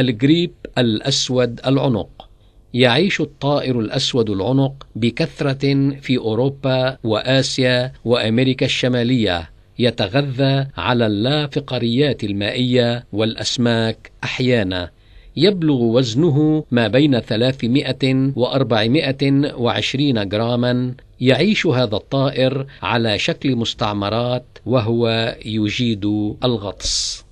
الجريب الأسود العنق يعيش الطائر الأسود العنق بكثرة في أوروبا وآسيا وأمريكا الشمالية يتغذى على اللافقريات المائية والأسماك أحيانا يبلغ وزنه ما بين 300 و 420 جراما يعيش هذا الطائر على شكل مستعمرات وهو يجيد الغطس